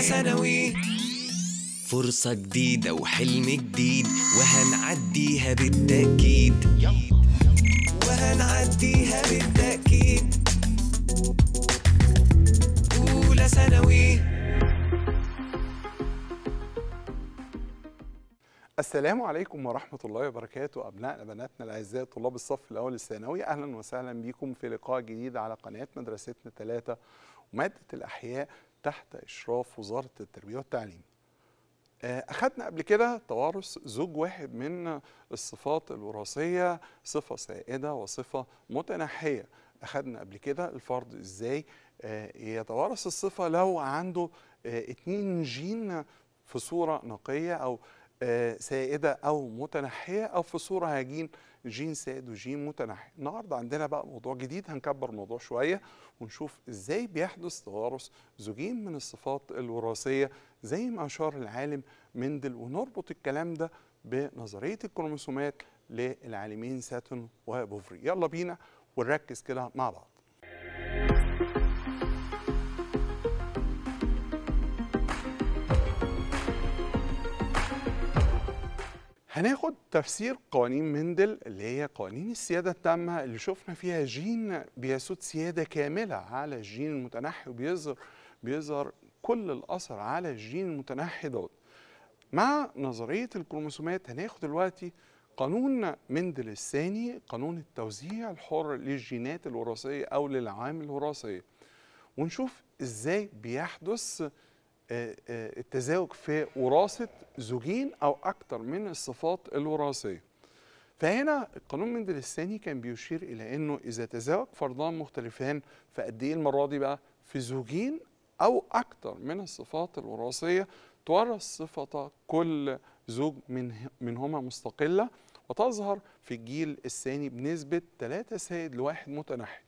ثانوي فرصة جديدة وحلم جديد وهنعديها بالتأكيد وهنعديها بالتأكيد أولى ثانوي السلام عليكم ورحمة الله وبركاته أبنائنا بناتنا الأعزاء طلاب الصف الأول الثانوي أهلا وسهلا بكم في لقاء جديد على قناة مدرستنا ثلاثة ومادة الأحياء تحت إشراف وزارة التربية والتعليم آه، أخذنا قبل كده توارث زوج واحد من الصفات الوراثية صفة سائدة وصفة متنحية أخذنا قبل كده الفرد إزاي آه، يتوارث الصفة لو عنده آه، اتنين جين في صورة نقية أو آه، سائده او متنحيه او في صوره هجين جين سائد وجين متنحي النهارده عندنا بقى موضوع جديد هنكبر الموضوع شويه ونشوف ازاي بيحدث توارث زوجين من الصفات الوراثيه زي ما اشار العالم مندل ونربط الكلام ده بنظريه الكروموسومات للعالمين ساتون وبوفري يلا بينا ونركز كده مع بعض هناخد تفسير قوانين مندل اللي هي قوانين السيادة التامة اللي شفنا فيها جين بيسود سيادة كاملة على الجين المتنحي وبيظهر بيظهر كل الأثر على الجين المتنحي دوت مع نظرية الكروموسومات هناخد دلوقتي قانون مندل الثاني قانون التوزيع الحر للجينات الوراثية أو للعوامل الوراثية ونشوف إزاي بيحدث آه، آه، التزاوج في وراثه زوجين او اكثر من الصفات الوراثيه فهنا القانون مندل الثاني كان بيشير الى انه اذا تزاوج فردان مختلفان فقد ايه المره دي بقى في زوجين او اكثر من الصفات الوراثيه تورث صفه كل زوج من منهما مستقله وتظهر في الجيل الثاني بنسبه ثلاثه سائد لواحد متنحي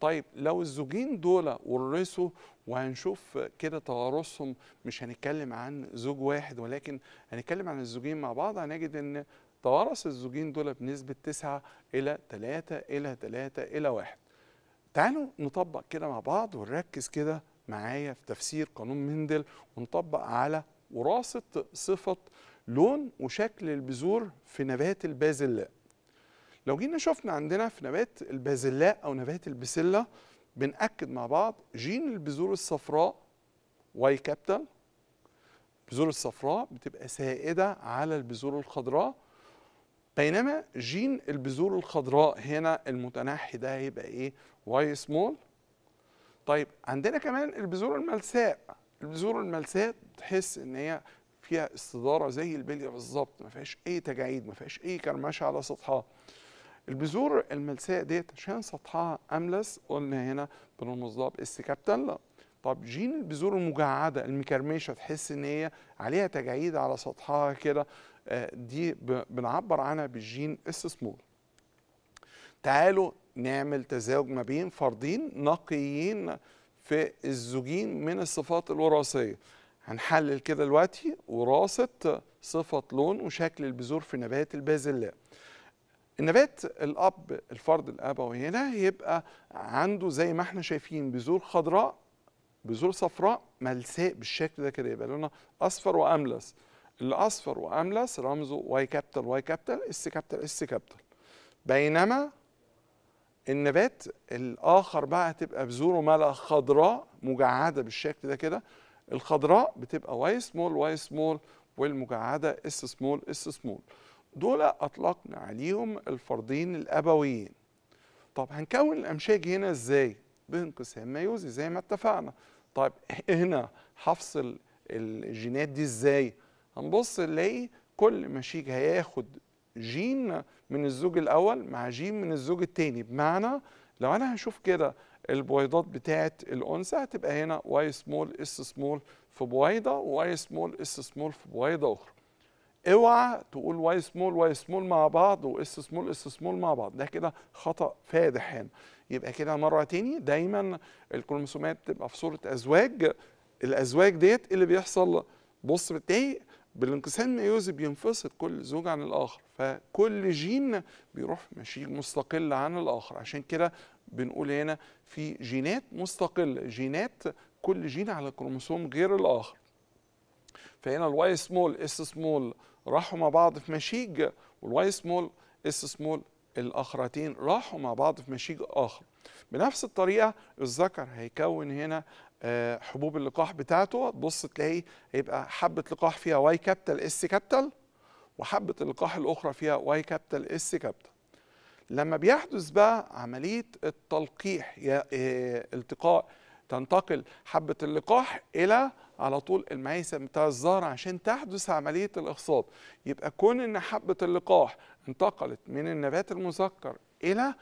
طيب لو الزوجين دول ورثوا وهنشوف كده توارثهم مش هنتكلم عن زوج واحد ولكن هنتكلم عن الزوجين مع بعض هنجد ان توارث الزوجين دول بنسبة 9 إلى 3 إلى 3 إلى 1 تعالوا نطبق كده مع بعض ونركز كده معايا في تفسير قانون مندل ونطبق على وراثة صفة لون وشكل البذور في نبات البازلاء لو جينا شفنا عندنا في نبات البازلاء او نبات البسله بنأكد مع بعض جين البذور الصفراء واي كابيتال البذور الصفراء بتبقى سائده على البذور الخضراء بينما جين البذور الخضراء هنا المتنحي ده هيبقى ايه واي سمول طيب عندنا كمان البذور الملساء البذور الملساء تحس ان هي فيها استداره زي البليه بالظبط ما فيهاش اي تجاعيد ما فيهاش اي كرمشه على سطحها البذور الملساء ديت عشان سطحها املس قلنا هنا بنرمز لها باستكابتلا طب جين البذور المجعده المكرمشه تحس ان هي عليها تجاعيد على سطحها كده آه، دي بنعبر عنها بالجين سمول تعالوا نعمل تزاوج ما بين فردين نقيين في الزوجين من الصفات الوراثيه هنحلل كده دلوقتي وراثه صفه لون وشكل البذور في نبات البازلاء النبات الاب الفرد الابوي هنا هيبقى عنده زي ما احنا شايفين بذور خضراء بذور صفراء ملساء بالشكل ده كده يبقى لونها اصفر واملس الاصفر واملس رمزه واي كابيتال واي كابيتال اس كابيتال اس كابيتال بينما النبات الاخر بقى هتبقى بذوره ملا خضراء مجعده بالشكل ده كده الخضراء بتبقى واي سمول واي سمول والمجعده اس سمول اس سمول دول أطلقنا عليهم الفرضين الأبويين طب هنكون الأمشاج هنا إزاي؟ بانقسام ميوزي زي ما اتفقنا طيب هنا هفصل الجينات دي إزاي؟ هنبص نلاقي كل مشيج هياخد جين من الزوج الأول مع جين من الزوج الثاني بمعنى لو أنا هشوف كده البويضات بتاعة الأنثى هتبقى هنا واي سمول اس سمول في بويضة واي سمول اس سمول في بويضة أخرى اوعى تقول واي سمول واي سمول مع بعض واس سمول اس سمول مع بعض ده كده خطا فادح هنا يبقى كده مره تاني دايما الكروموسومات بتبقى في صوره ازواج الازواج ديت اللي بيحصل بص بتاعي بالانقسام الميوزي بينفصل كل زوج عن الاخر فكل جين بيروح ماشي مستقل عن الاخر عشان كده بنقول هنا في جينات مستقله جينات كل جين على كروموسوم غير الاخر فهنا الواي سمول اس سمول راحوا مع بعض في مشيج والواي سمول اس سمول الاخرتين راحوا مع بعض في مشيج اخر بنفس الطريقه الذكر هيكون هنا آه، حبوب اللقاح بتاعته تبص تلاقي هيبقى حبه لقاح فيها واي كابيتال اس كابيتال وحبه اللقاح الاخرى فيها واي كابيتال اس كابيتال لما بيحدث بقى عمليه التلقيح آه، التقاء تنتقل حبه اللقاح الى على طول المعيسه بتاع الزهر عشان تحدث عمليه الاخصاب يبقى كون ان حبه اللقاح انتقلت من النبات المذكر الى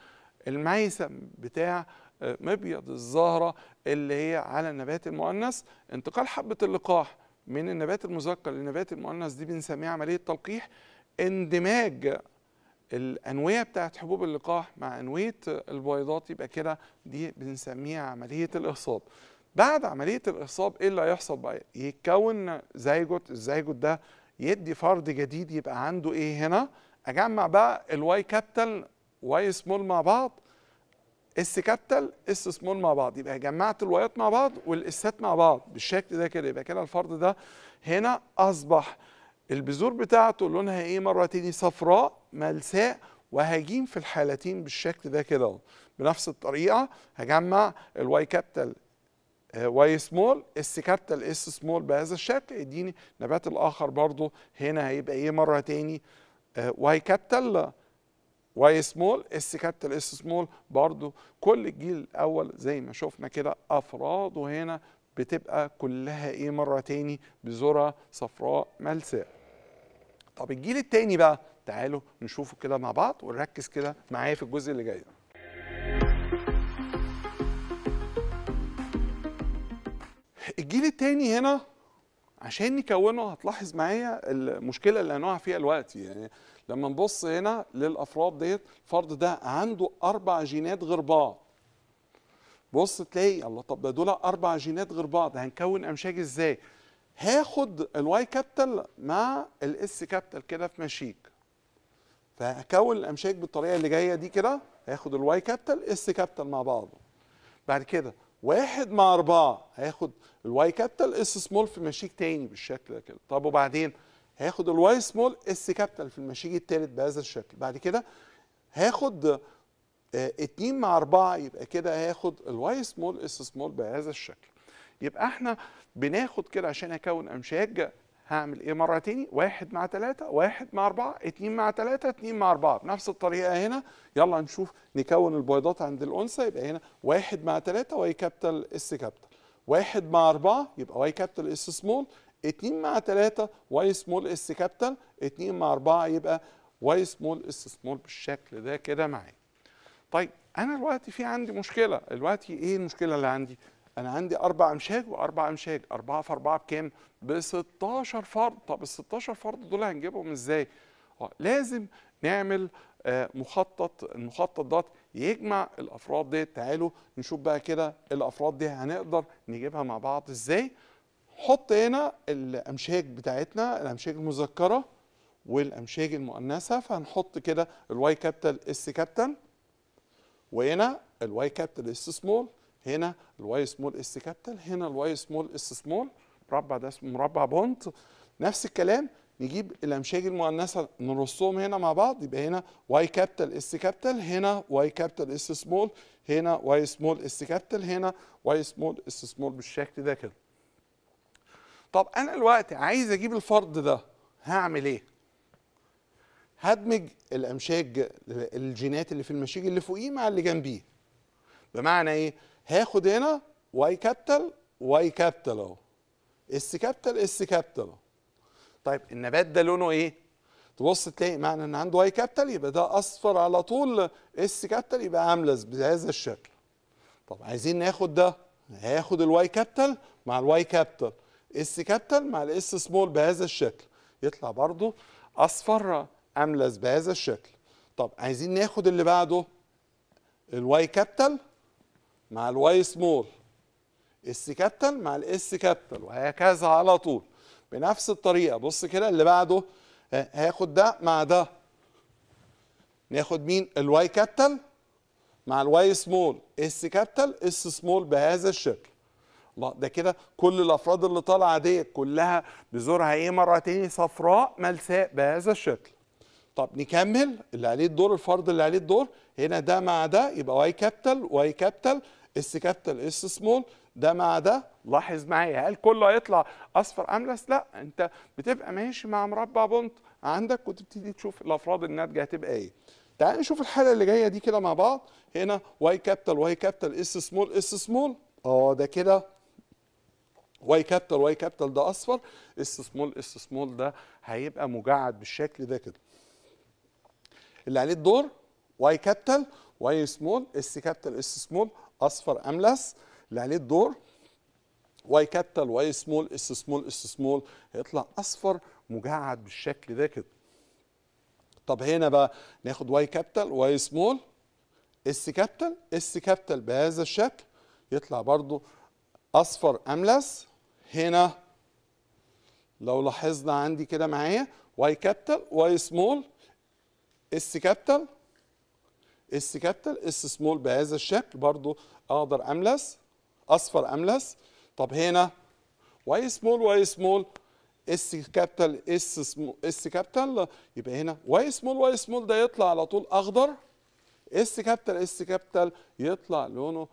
المعيسم بتاع آه، مبيض الزهره اللي هي على النبات المؤنث انتقال حبه اللقاح من النبات المذكر للنبات المؤنث دي بنسميها عمليه تلقيح اندماج الانويه بتاعت حبوب اللقاح مع انويه البويضات يبقى كده دي بنسميها عمليه الاخصاب بعد عمليه الاصاب ايه اللي هيحصل بقى يتكون زيجوت الزيجوت ده يدي فرد جديد يبقى عنده ايه هنا اجمع بقى الواي كابيتال واي سمول مع بعض اس كابيتال اس سمول مع بعض يبقى جمعت الوايات مع بعض والاسات مع بعض بالشكل ده كده يبقى كده الفرد ده هنا اصبح البذور بتاعته لونها ايه مره تاني صفراء ملساء وهجين في الحالتين بالشكل ده كده بنفس الطريقه هجمع الواي كابيتال آه، واي سمول اس كابيتال اس سمول بهذا الشكل يديني النبات الاخر برضو هنا هيبقى ايه مره تاني آه، واي كابيتال واي سمول اس كابيتال اس سمول برضو كل الجيل الاول زي ما شفنا كده افراده هنا بتبقى كلها ايه مره تاني بذره صفراء ملساء طب الجيل التاني بقى تعالوا نشوفه كده مع بعض ونركز كده معايا في الجزء اللي جاي ده الجيل التاني هنا عشان نكونه هتلاحظ معايا المشكله اللي هنقع فيها الوقت يعني لما نبص هنا للافراد ديت الفرد ده عنده اربع جينات غير بعض بص تلاقي الله طب ده دول اربع جينات غير بعض هنكون امشاج ازاي هاخد الواي كابيتال مع الاس كابيتال كده في مشيك فهكون الامشاج بالطريقه اللي جايه دي كده هاخد الواي كابيتال اس كابيتال مع بعض بعد كده واحد مع أربعة هياخد الواي كابيتال اس سمول في المشيك تاني بالشكل ده كده طب وبعدين هاخد الواي سمول اس كابيتال في المشيك التالت بهذا الشكل بعد كده هاخد آه، اتنين مع أربعة يبقى كده هاخد الواي سمول اس سمول بهذا الشكل يبقى احنا بناخد كده عشان اكون امشاج هعمل ايه مره تاني واحد مع ثلاثة واحد مع أربعة اتنين مع ثلاثة اتنين مع أربعة بنفس الطريقة هنا يلا نشوف نكون البيضات عند الأنثى يبقى هنا واحد مع ثلاثة واي كابيتال اس كابيتال واحد مع أربعة يبقى واي كابيتال اس سمول اتنين مع ثلاثة واي سمول اس كابيتال اتنين مع أربعة يبقى واي سمول اس سمول بالشكل ده كده معايا طيب أنا دلوقتي في عندي مشكلة دلوقتي ايه المشكلة اللي عندي؟ انا عندي اربع امشاج واربع امشاج اربعه في اربعه بكام؟ ب 16 فرد طب ال 16 فرد دول هنجيبهم ازاي؟ لازم نعمل آه، مخطط المخطط ده يجمع الافراد دي تعالوا نشوف بقى كده الافراد دي هنقدر نجيبها مع بعض ازاي حط هنا الامشاج بتاعتنا الامشاج المذكره والامشاج المؤنثه فهنحط كده الواي كابيتال اس كابيتال وهنا الواي كابيتال اس سمول هنا الواي سمول اس كابيتال هنا الواي سمول اس سمول مربع ده اسمه مربع بونت نفس الكلام نجيب الامشاج المؤنثه نرصهم هنا مع بعض يبقى هنا واي كابيتال اس كابيتال هنا واي كابيتال اس سمول هنا واي سمول اس كابيتال هنا واي سمول اس سمول بالشكل ده كده طب انا الوقت عايز اجيب الفرد ده هعمل ايه هدمج الامشاج الجينات اللي في المشيج اللي فوقيه مع اللي جنبيه بمعنى ايه هاخد هنا واي كابيتال واي كابيتال اهو اس كابيتال اس كابيتال طيب النبات ده لونه ايه تبص تلاقي معنى ان عنده واي كابيتال يبقى ده اصفر على طول اس كابيتال يبقى عامله بهذا الشكل طب عايزين ناخد ده هاخد الواي كابيتال مع الواي كابيتال اس كابيتال مع الاس سمول بهذا الشكل يطلع برضو اصفر املس بهذا الشكل طب عايزين ناخد اللي بعده الواي كابيتال مع الواي سمول اس كابيتال مع الاس كابيتال وهكذا على طول بنفس الطريقه بص كده اللي بعده هاخد آه، ده مع ده ناخد مين الواي كابيتال مع الواي سمول اس كابيتال اس سمول بهذا الشكل الله ده كده كل الافراد اللي طالعه ديت كلها بذورها ايه مره تاني صفراء ملساء بهذا الشكل طب نكمل اللي عليه الدور الفرد اللي عليه الدور هنا ده مع ده يبقى واي كابيتال واي كابيتال اس كابيتال اس سمول ده مع ده لاحظ معايا هل كله هيطلع اصفر املس لا انت بتبقى ماشي مع مربع بنط عندك وتبتدي تشوف الافراد الناتجه هتبقى ايه تعال نشوف الحاله اللي جايه دي كده مع بعض هنا واي كابيتال واي كابيتال اس سمول اس سمول اه ده كده واي كابيتال واي كابيتال ده اصفر اس سمول اس سمول ده هيبقى مجعد بالشكل ده كده اللي عليه الدور واي كابيتال واي سمول اس كابيتال اس سمول اصفر املس اللي عليه الدور واي كابيتال واي سمول اس سمول اس سمول هيطلع اصفر مجعد بالشكل ده كده طب هنا بقى ناخد واي كابيتال واي سمول اس كابيتال اس كابيتال بهذا الشكل يطلع برضو اصفر املس هنا لو لاحظنا عندي كده معايا واي كابيتال واي سمول اس كابيتال اس كابيتال اس سمول بهذا الشكل برضو اقدر املس اصفر املس طب هنا واي سمول واي سمول اس كابيتال اس اس كابيتال يبقى هنا واي سمول واي سمول ده يطلع على طول اخضر اس كابيتال اس كابيتال يطلع لونه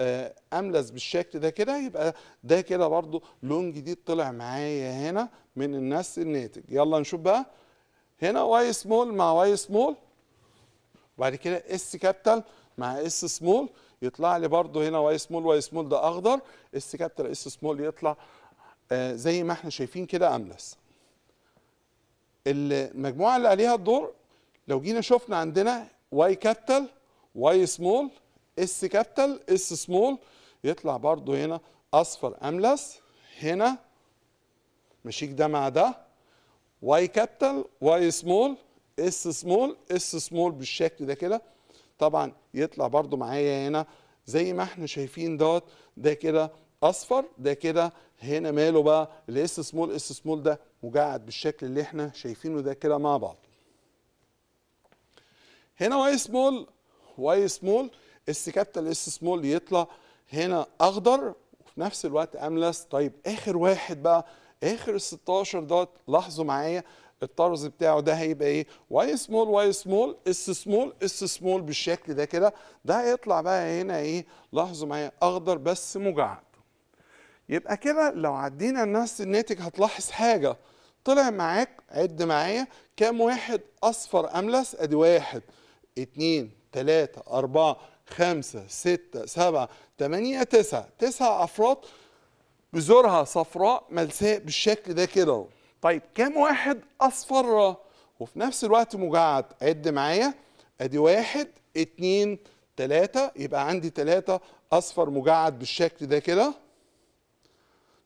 آه، املس بالشكل ده كده يبقى ده كده برضو لون جديد طلع معايا هنا من الناس الناتج يلا نشوف بقى هنا واي سمول مع واي سمول وبعد كده اس كابيتال مع اس سمول يطلع لي برده هنا واي سمول واي سمول ده اخضر اس كابيتال اس سمول يطلع آه زي ما احنا شايفين كده املس المجموعه اللي عليها الدور لو جينا شفنا عندنا واي كابيتال واي سمول اس كابيتال اس سمول يطلع برضو هنا اصفر املس هنا مشيك ده مع ده واي كابيتال واي سمول اس سمول اس سمول بالشكل ده كده طبعا يطلع برضو معايا هنا زي ما احنا شايفين دوت ده كده اصفر ده كده هنا ماله بقى الاس سمول اس سمول ده مجعد بالشكل اللي احنا شايفينه ده كده مع بعض هنا واي سمول واي سمول اس كابيتال اس سمول يطلع هنا اخضر وفي نفس الوقت املس طيب اخر واحد بقى اخر ال 16 دوت لاحظوا معايا الطرز بتاعه ده هيبقى ايه واي سمول واي سمول اس سمول اس سمول بالشكل ده كده ده هيطلع بقى هنا ايه لاحظوا معايا اخضر بس مجعد يبقى كده لو عدينا الناس الناتج هتلاحظ حاجه طلع معاك عد معايا كام واحد اصفر املس ادي واحد اتنين تلاته اربعه خمسه سته سبعه تمانيه تسعه تسعه افراد بذورها صفراء ملساء بالشكل ده كده طيب كام واحد اصفر وفي نفس الوقت مجعد عد معايا ادي واحد اتنين تلاتة يبقى عندي تلاتة اصفر مجعد بالشكل ده كده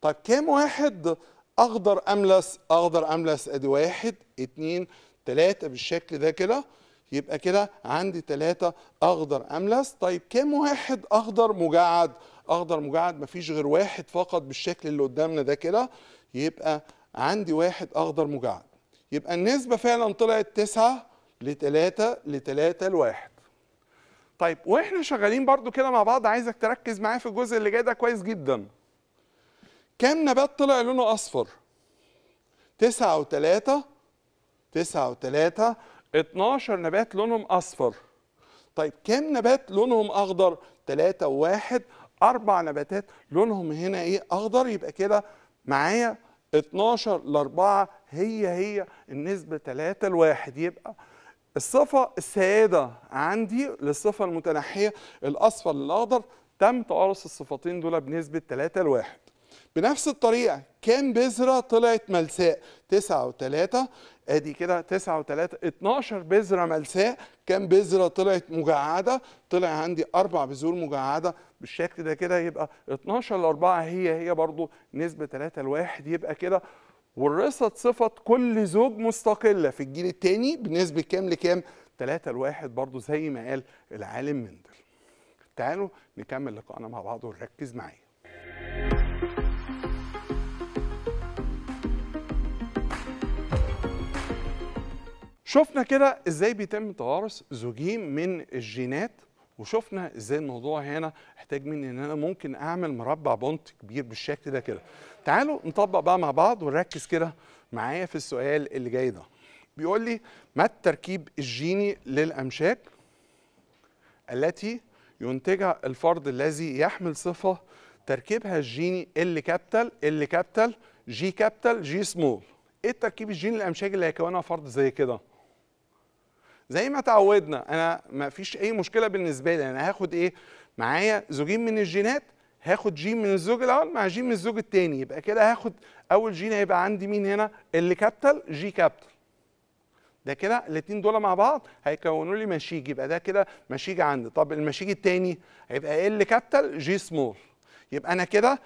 طيب كام واحد اخضر املس اخضر املس ادي واحد اتنين تلاتة بالشكل ده كده يبقى كده عندي تلاتة اخضر املس طيب كام واحد اخضر مجعد اخضر مجعد مفيش غير واحد فقط بالشكل اللي قدامنا ده كده يبقى عندي واحد اخضر مجعد يبقى النسبه فعلا طلعت 9 ل 3 ل 3 لواحد طيب واحنا شغالين برضو كده مع بعض عايزك تركز معايا في الجزء اللي جاي ده كويس جدا كام نبات طلع لونه اصفر 9 و3 9 و3 12 نبات لونهم اصفر طيب كام نبات لونهم اخضر 3 و1 اربع نباتات لونهم هنا ايه اخضر يبقى كده معايا 12 ل 4 هي هي النسبه 3 ل 1 يبقى الصفه السائده عندي للصفه المتنحيه الاصفر للاخضر تم توارث الصفتين دول بنسبه 3 ل 1 بنفس الطريقه كام بذره طلعت ملساء 9 و3 ادي كده 9 و3 12 بذره ملساء كام بذره طلعت مجعده طلع عندي اربع بذور مجعده بالشكل ده كده يبقى 12 ل 4 هي هي برضو نسبه 3 ل 1 يبقى كده ورثت صفه كل زوج مستقله في الجيل الثاني بنسبه كام لكام 3 ل 1 برضو زي ما قال العالم مندل تعالوا نكمل لقاءنا مع بعض ونركز معايا شفنا كده ازاي بيتم توارث زوجين من الجينات وشفنا ازاي الموضوع هنا احتاج مني ان انا ممكن اعمل مربع بونت كبير بالشكل ده كده تعالوا نطبق بقى مع بعض ونركز كده معايا في السؤال اللي جاي ده بيقول لي ما التركيب الجيني للامشاك التي ينتجها الفرد الذي يحمل صفه تركيبها الجيني ال كابيتال ال كابيتال جي كابيتال جي سمول ايه التركيب الجيني الامشاجي اللي هيكونها فرد زي كده زي ما تعودنا انا ما فيش اي مشكله بالنسبه لي انا هاخد ايه معايا زوجين من الجينات هاخد جين من الزوج الاول مع جين من الزوج الثاني يبقى كده هاخد اول جين هيبقى عندي مين هنا ال كابيتال جي كابيتال ده كده الاثنين دول مع بعض هيكونوا لي مشيج يبقى ده كده مشيج عندي طب المشيج الثاني هيبقى ال كابيتال جي سمول يبقى انا كده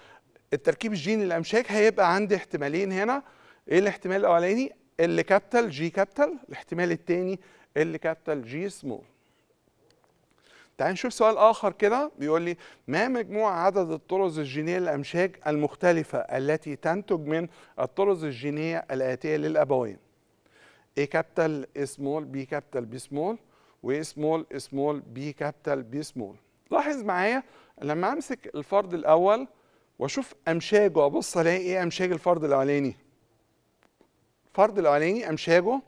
التركيب الجيني الامشاك هيبقى عندي احتمالين هنا ايه الاحتمال الاولاني اللي كابيتال جي كابيتال الاحتمال الثاني اللي كابيتال جي سمول تعال نشوف سؤال اخر كده بيقول لي ما مجموع عدد الطرز الجينيه للامشاك المختلفه التي تنتج من الطرز الجينيه الاتيه للابوين A كابيتال سمول B كابيتال B سمول و سمول سمول B كابيتال B سمول لاحظ معايا لما امسك الفرد الاول واشوف امشاجه ابص الاقي ايه امشاج الفرد الاولاني الفرد الاولاني امشاجه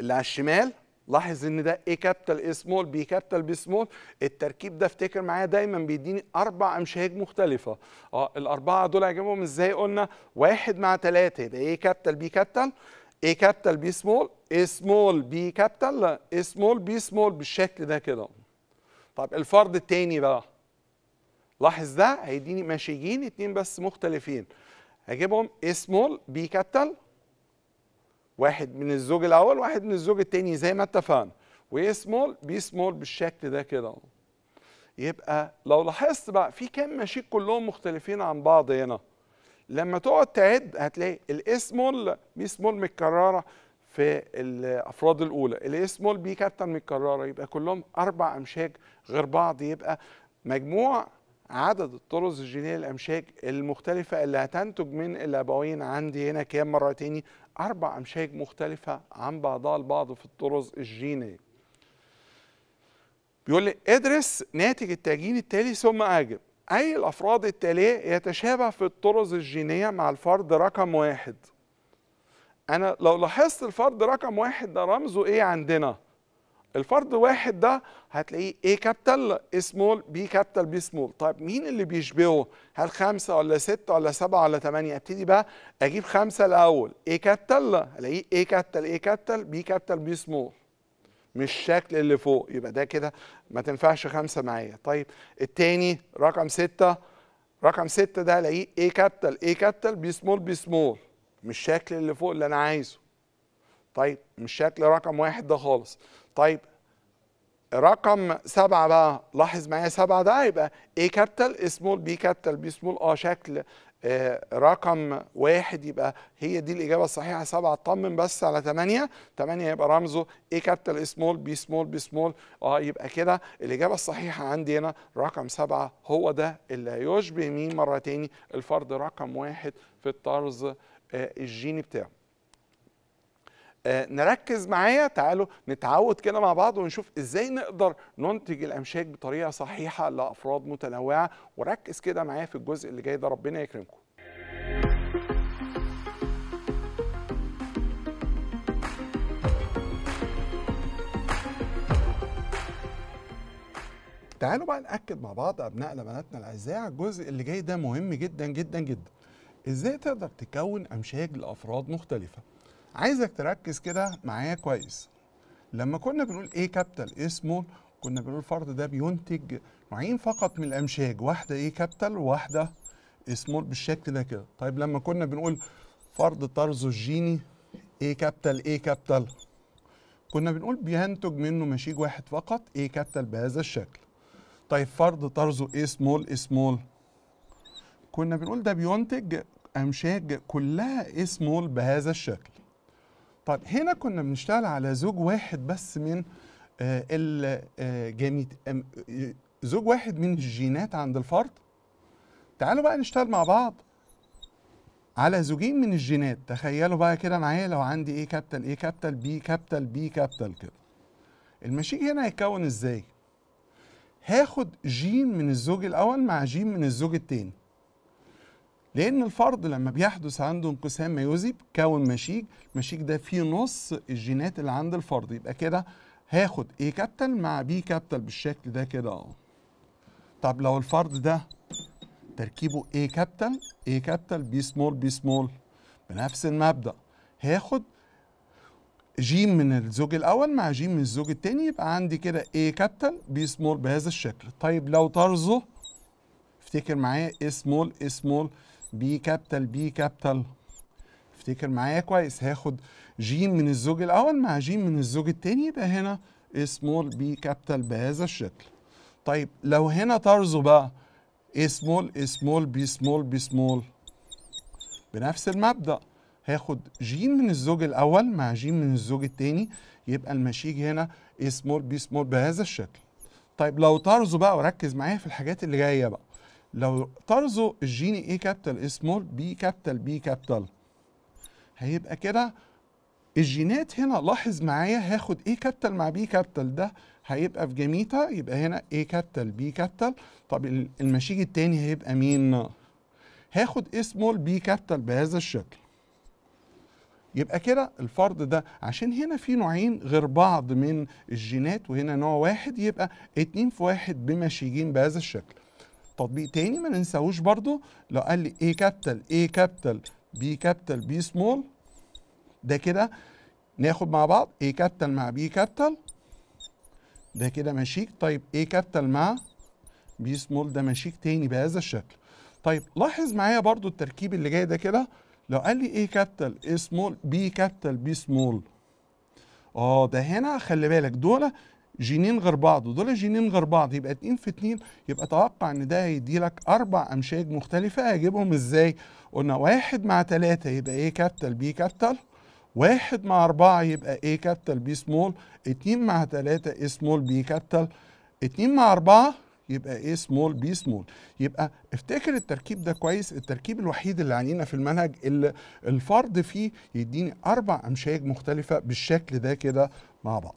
اللي على الشمال لاحظ ان ده اي كابيتال اي سمول بي كابيتال بي سمول التركيب ده افتكر معايا دايما بيديني اربع امشاج مختلفه اه الاربعه دول هجيبهم ازاي قلنا واحد مع ثلاثه يبقى اي كابيتال بي كابيتال اي كابيتال بي سمول اي سمول بي كابيتال اي سمول بي سمول بالشكل ده كده طب الفرض الثاني بقى لاحظ ده هيديني ماشيين اتنين بس مختلفين هجيبهم اسمول بي كابيتال واحد من الزوج الاول واحد من الزوج الثاني زي ما اتفقنا واسمول سمول بي سمول بالشكل ده كده يبقى لو لاحظت بقى في كام ماشيك كلهم مختلفين عن بعض هنا لما تقعد تعد هتلاقي الاسمول بي سمول متكرره في الافراد الاولى اللي اسمه البي كابتن متكرره يبقى كلهم اربع امشاج غير بعض يبقى مجموع عدد الطرز الجينيه الامشاج المختلفه اللي هتنتج من الابوين عندي هنا كام مره تاني اربع امشاج مختلفه عن بعضها البعض في الطرز الجينيه بيقول لي ادرس ناتج التجين التالي ثم اجب اي الافراد التاليه يتشابه في الطرز الجينيه مع الفرد رقم واحد انا لو لاحظت الفرد رقم واحد ده رمزه ايه عندنا الفرد واحد ده هتلاقيه ايه كابتل ايه سمول بي كابتل بي سمول طيب مين اللي بيشبهه هل خمسة ولا ستة ولا سبعة ولا ثمانية ابتدي بقى اجيب خمسة الاول ايه كابتل الاقيه ايه كابتل ايه كابتل بي كابتل بي سمول مش الشكل اللي فوق يبقى ده كده ما تنفعش خمسة معايا طيب التاني رقم ستة رقم ستة ده الاقيه ايه كابتل ايه كابتل بي سمول بي سمول مش شكل اللي فوق اللي انا عايزه طيب مش شكل رقم واحد ده خالص طيب رقم سبعة بقى لاحظ معايا سبعة ده هيبقى A كابيتال سمول B كابيتال B سمول اه شكل آه رقم واحد يبقى هي دي الإجابة الصحيحة سبعة اطمن بس على ثمانية ثمانية يبقى رمزه A كابيتال سمول B سمول B سمول اه يبقى كده الإجابة الصحيحة عندي هنا رقم سبعة هو ده اللي هيشبه مين مرة تاني الفرد رقم واحد في الطرز آه، الجيني بتاعه آه، نركز معايا تعالوا نتعود كده مع بعض ونشوف ازاي نقدر ننتج الامشاك بطريقه صحيحه لافراد متنوعه وركز كده معايا في الجزء اللي جاي ده ربنا يكرمكم تعالوا بقى ناكد مع بعض ابنائنا بناتنا الاعزاء الجزء اللي جاي ده مهم جدا جدا جدا ازاي تقدر تكون امشاج لافراد مختلفه عايزك تركز كده معايا كويس لما كنا بنقول ايه كابيتال ايه سمول كنا بنقول الفرد ده بينتج نوعين فقط من الامشاج واحده ايه كابيتال وواحده سمول بالشكل ده كده طيب لما كنا بنقول فرد طرز الجيني ايه كابيتال ايه كابيتال كنا بنقول بينتج منه مشيج واحد فقط ايه كابيتال بهذا الشكل طيب فرد طرزه ايه سمول إيه سمول كنا بنقول ده بينتج امشاج كلها اسمول بهذا الشكل طب هنا كنا بنشتغل على زوج واحد بس من آه، الجاميت آه، آه، زوج واحد من الجينات عند الفرد تعالوا بقى نشتغل مع بعض على زوجين من الجينات تخيلوا بقى كده معايا لو عندي ايه كابتل ايه كابتل بي كابتل بي كابتل كده المشيج هنا هيتكون ازاي هاخد جين من الزوج الاول مع جين من الزوج التاني لأن الفرد لما بيحدث عنده انقسام ميوزي بكون مشيج، المشيج ده فيه نص الجينات اللي عند الفرد يبقى كده هاخد A كابتل مع B كابتل بالشكل ده كده أهو. طب لو الفرد ده تركيبه A كابتل A كابتل B سمول B سمول بنفس المبدأ هاخد جيم من الزوج الاول مع جيم من الزوج الثاني يبقى عندي كده A كابتل B سمول بهذا الشكل طيب لو طرزه افتكر معايا A سمول A سمول بي كابيتال بي كابيتال افتكر معايا كويس هاخد ج من الزوج الاول مع ج من الزوج الثاني يبقى هنا سمول بي كابيتال بهذا الشكل طيب لو هنا طرزه بقى سمول سمول بي سمول بي سمول بنفس المبدا هاخد ج من الزوج الاول مع ج من الزوج الثاني يبقى المشيج هنا سمول بي سمول بهذا الشكل طيب لو طرزه بقى وركز معايا في الحاجات اللي جايه بقى لو طرزه الجيني A كابيتال سمول B كابيتال B كابيتال هيبقى كده الجينات هنا لاحظ معايا هاخد A كابيتال مع B كابيتال ده هيبقى في جميتا يبقى هنا A كابيتال B كابيتال طب المشيج التاني هيبقى مين؟ هاخد A سمول B كابيتال بهذا الشكل يبقى كده الفرد ده عشان هنا في نوعين غير بعض من الجينات وهنا نوع واحد يبقى اتنين في واحد بمشيجين بهذا الشكل تطبيق تاني ما ننساهوش برضو لو قال لي A كابتل A كابتل B كابتل B سمول ده كده ناخد مع بعض A كابتل مع B كابتل ده كده ماشيك طيب A كابتل مع B سمول ده ماشيك تاني بهذا الشكل طيب لاحظ معايا برضو التركيب اللي جاي ده كده لو قال لي A كابتل A سمول B كابتل B سمول اه ده هنا خلي بالك دول جينين غير بعض ودول جينين غير بعض يبقى 2 في 2 يبقى توقع ان ده هيدي لك اربع امشاج مختلفه هجيبهم ازاي؟ قلنا واحد مع 3 يبقى ايه كابيتال بي كابيتال واحد مع أربعة يبقى ايه كابيتال بي سمول اتنين مع تلاتة ايه سمول بي كابيتال اتنين مع أربعة يبقى ايه سمول بي سمول يبقى افتكر التركيب ده كويس التركيب الوحيد اللي عنينا في المنهج اللي الفرد فيه يديني أربع أمشاج مختلفة بالشكل ده كده مع بعض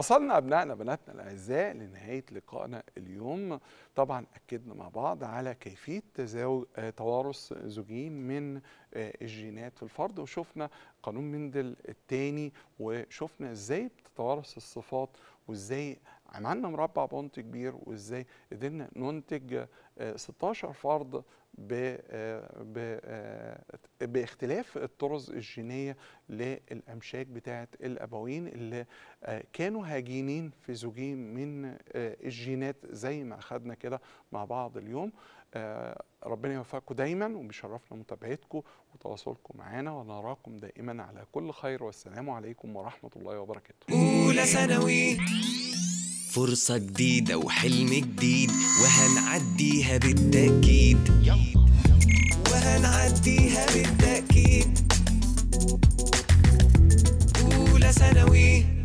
وصلنا أبنائنا بناتنا الأعزاء لنهاية لقائنا اليوم طبعا أكدنا مع بعض على كيفية تزاوج توارث زوجين من آه، الجينات في الفرد وشفنا قانون مندل الثاني وشفنا ازاي بتتوارث الصفات وازاي عملنا مربع بونت كبير وازاي قدرنا ننتج 16 آه، فرد ب آه، ب آه، باختلاف الطرز الجينيه للامشاك بتاعه الابوين اللي كانوا هاجينين في زوجين من الجينات زي ما اخذنا كده مع بعض اليوم ربنا يوفقكم دايما وبيشرفنا متابعتكم وتواصلكم معانا ونراكم دائما على كل خير والسلام عليكم ورحمه الله وبركاته اولى ثانوي فرصة جديدة وحلم جديد وهنعديها بالتأكيد وهنعديها بالتأكيد أولى ثانوي